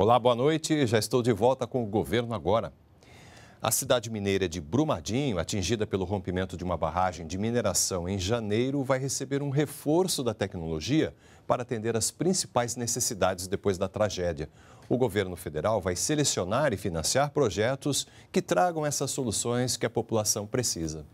Olá, boa noite. Já estou de volta com o governo agora. A cidade mineira de Brumadinho, atingida pelo rompimento de uma barragem de mineração em janeiro, vai receber um reforço da tecnologia para atender as principais necessidades depois da tragédia. O governo federal vai selecionar e financiar projetos que tragam essas soluções que a população precisa.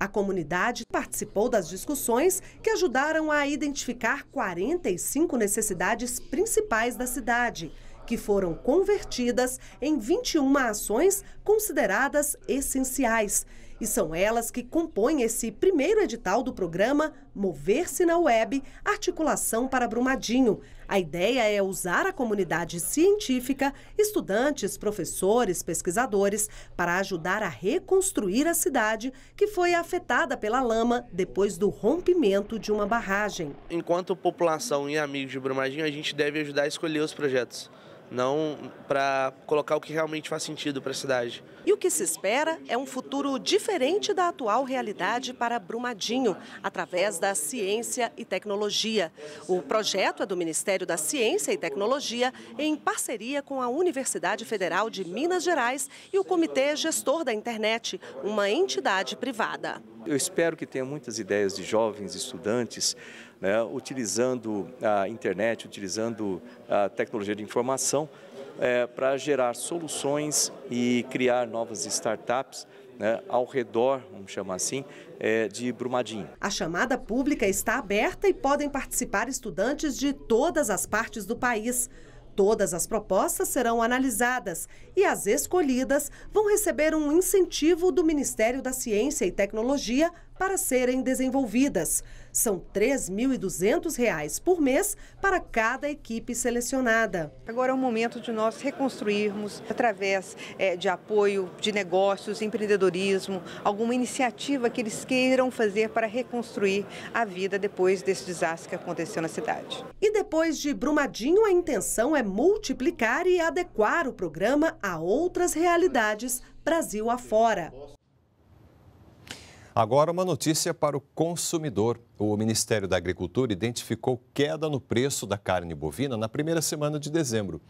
A comunidade participou das discussões que ajudaram a identificar 45 necessidades principais da cidade, que foram convertidas em 21 ações consideradas essenciais e são elas que compõem esse primeiro edital do programa Mover-se na Web Articulação para Brumadinho. A ideia é usar a comunidade científica, estudantes, professores, pesquisadores, para ajudar a reconstruir a cidade que foi afetada pela lama depois do rompimento de uma barragem. Enquanto população e amigos de Brumadinho, a gente deve ajudar a escolher os projetos não para colocar o que realmente faz sentido para a cidade. E o que se espera é um futuro diferente da atual realidade para Brumadinho, através da ciência e tecnologia. O projeto é do Ministério da Ciência e Tecnologia, em parceria com a Universidade Federal de Minas Gerais e o Comitê Gestor da Internet, uma entidade privada. Eu espero que tenha muitas ideias de jovens estudantes né, utilizando a internet, utilizando a tecnologia de informação é, para gerar soluções e criar novas startups né, ao redor, vamos chamar assim, é, de Brumadinho. A chamada pública está aberta e podem participar estudantes de todas as partes do país. Todas as propostas serão analisadas e as escolhidas vão receber um incentivo do Ministério da Ciência e Tecnologia para serem desenvolvidas. São R$ 3.200 por mês para cada equipe selecionada. Agora é o momento de nós reconstruirmos, através é, de apoio de negócios, empreendedorismo, alguma iniciativa que eles queiram fazer para reconstruir a vida depois desse desastre que aconteceu na cidade. E depois de Brumadinho, a intenção é multiplicar e adequar o programa a outras realidades Brasil afora. Agora, uma notícia para o consumidor. O Ministério da Agricultura identificou queda no preço da carne bovina na primeira semana de dezembro.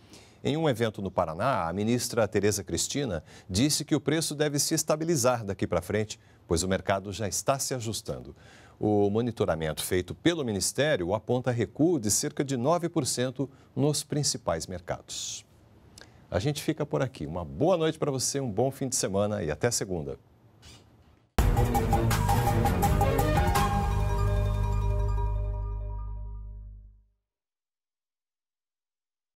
Em um evento no Paraná, a ministra Tereza Cristina disse que o preço deve se estabilizar daqui para frente, pois o mercado já está se ajustando. O monitoramento feito pelo Ministério aponta recuo de cerca de 9% nos principais mercados. A gente fica por aqui. Uma boa noite para você, um bom fim de semana e até segunda.